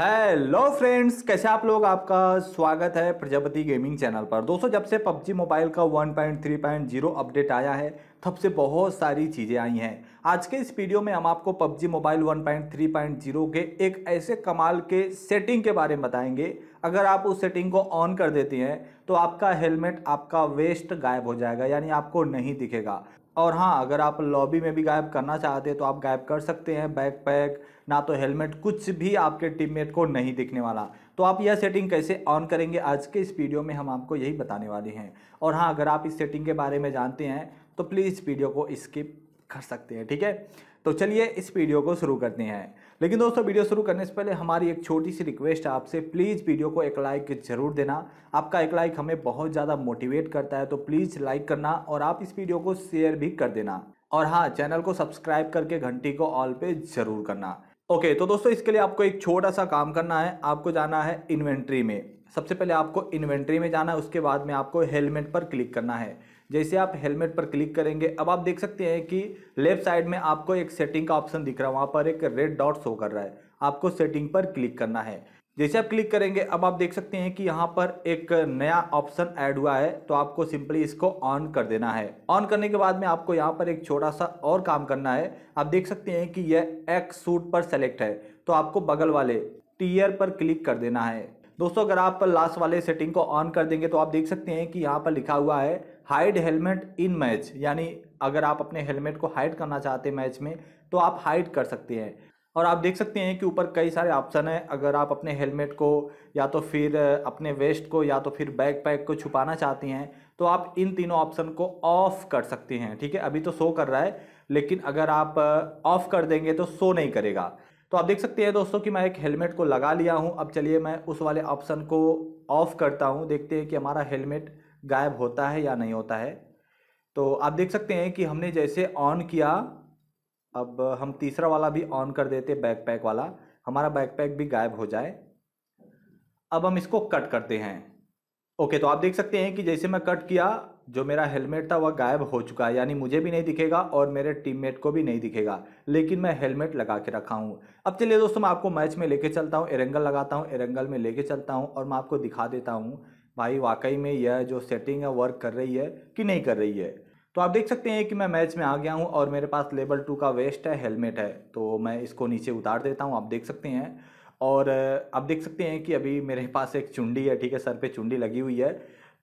hello friends कैसे आप लोग आपका स्वागत है प्रजापति गेमिंग चैनल पर दोस्तों जब से पबजी मोबाइल का 1.3.0 अपडेट आया है तब से बहुत सारी चीज़ें आई हैं आज के इस वीडियो में हम आपको पबजी मोबाइल 1.3.0 के एक ऐसे कमाल के सेटिंग के बारे में बताएंगे अगर आप उस सेटिंग को ऑन कर देती हैं तो आपका हेलमेट आपका वेस्ट गायब हो जाएगा यानी आपको नहीं दिखेगा और हाँ अगर आप लॉबी में भी गायब करना चाहते हैं तो आप गायब कर सकते हैं बैक पैक ना तो हेलमेट कुछ भी आपके टीममेट को नहीं दिखने वाला तो आप यह सेटिंग कैसे ऑन करेंगे आज के इस वीडियो में हम आपको यही बताने वाले हैं और हाँ अगर आप इस सेटिंग के बारे में जानते हैं तो प्लीज़ इस वीडियो को स्किप कर सकते हैं ठीक है तो चलिए इस वीडियो को शुरू करते हैं लेकिन दोस्तों वीडियो शुरू करने से पहले हमारी एक छोटी सी रिक्वेस्ट है आपसे प्लीज़ वीडियो को एक लाइक जरूर देना आपका एक लाइक हमें बहुत ज़्यादा मोटिवेट करता है तो प्लीज़ लाइक करना और आप इस वीडियो को शेयर भी कर देना और हाँ चैनल को सब्सक्राइब करके घंटी को ऑल पे ज़रूर करना ओके तो दोस्तों इसके लिए आपको एक छोटा सा काम करना है आपको जाना है इन्वेंट्री में सबसे पहले आपको इन्वेंट्री में जाना है उसके बाद में आपको हेलमेट पर क्लिक करना है जैसे आप हेलमेट पर क्लिक करेंगे अब आप देख सकते हैं कि लेफ्ट साइड में आपको एक सेटिंग का ऑप्शन दिख रहा है वहाँ पर एक रेड डॉट शो कर रहा है आपको सेटिंग पर क्लिक करना है जैसे आप क्लिक करेंगे अब आप देख सकते हैं कि यहाँ पर एक नया ऑप्शन ऐड हुआ है तो आपको सिंपली इसको ऑन कर देना है ऑन करने के बाद में आपको यहाँ पर एक छोटा सा और काम करना है आप देख सकते हैं कि यह एक्स सूट पर सेलेक्ट है तो आपको बगल वाले टीयर पर क्लिक कर देना है दोस्तों अगर आप लास्ट वाले सेटिंग को ऑन कर देंगे तो आप देख सकते हैं कि यहाँ पर लिखा हुआ है हाइड हेलमेट इन मैच यानी अगर आप अपने हेलमेट को हाइड करना चाहते हैं मैच में तो आप हाइड कर सकते हैं और आप देख सकते हैं कि ऊपर कई सारे ऑप्शन हैं अगर आप अपने हेलमेट को या तो फिर अपने वेस्ट को या तो फिर बैक पैक को छुपाना चाहते हैं तो आप इन तीनों ऑप्शन को ऑफ़ कर सकते हैं ठीक है अभी तो शो कर रहा है लेकिन अगर आप ऑफ़ कर देंगे तो शो नहीं करेगा तो आप देख सकते हैं दोस्तों कि मैं एक हेलमेट को लगा लिया हूँ अब चलिए मैं उस वाले ऑप्शन को ऑफ़ करता हूँ देखते हैं कि हमारा हेलमेट गायब होता है या नहीं होता है तो आप देख सकते हैं कि हमने जैसे ऑन किया अब हम तीसरा वाला भी ऑन कर देते बैकपैक वाला हमारा बैकपैक भी गायब हो जाए अब हम इसको कट करते हैं ओके तो आप देख सकते हैं कि जैसे मैं कट किया जो मेरा हेलमेट था वह गायब हो चुका है यानी मुझे भी नहीं दिखेगा और मेरे टीममेट को भी नहीं दिखेगा लेकिन मैं हेलमेट लगा के रखा हूँ अब चलिए दोस्तों मैं आपको मैच में लेके चलता हूँ एरेंगल लगाता हूँ एरेंगल में लेके चलता हूँ और मैं आपको दिखा देता हूँ भाई वाकई में यह जो सेटिंग है वर्क कर रही है कि नहीं कर रही है तो आप देख सकते हैं कि मैं मैच में आ गया हूँ और मेरे पास लेवल टू का वेस्ट है हेलमेट है तो मैं इसको नीचे उतार देता हूँ आप देख सकते हैं और आप देख सकते हैं कि अभी मेरे पास एक चुंडी है ठीक है सर पे चुंडी लगी हुई है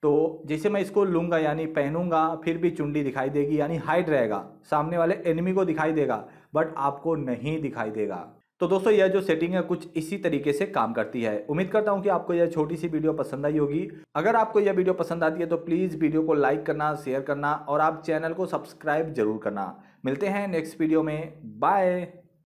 तो जैसे मैं इसको लूँगा यानी पहनूंगा फिर भी चुंडी दिखाई देगी यानी हाइड रहेगा सामने वाले एनिमी को दिखाई देगा बट आपको नहीं दिखाई देगा तो दोस्तों यह जो सेटिंग है कुछ इसी तरीके से काम करती है उम्मीद करता हूं कि आपको यह छोटी सी वीडियो पसंद आई होगी अगर आपको यह वीडियो पसंद आती है तो प्लीज़ वीडियो को लाइक करना शेयर करना और आप चैनल को सब्सक्राइब जरूर करना मिलते हैं नेक्स्ट वीडियो में बाय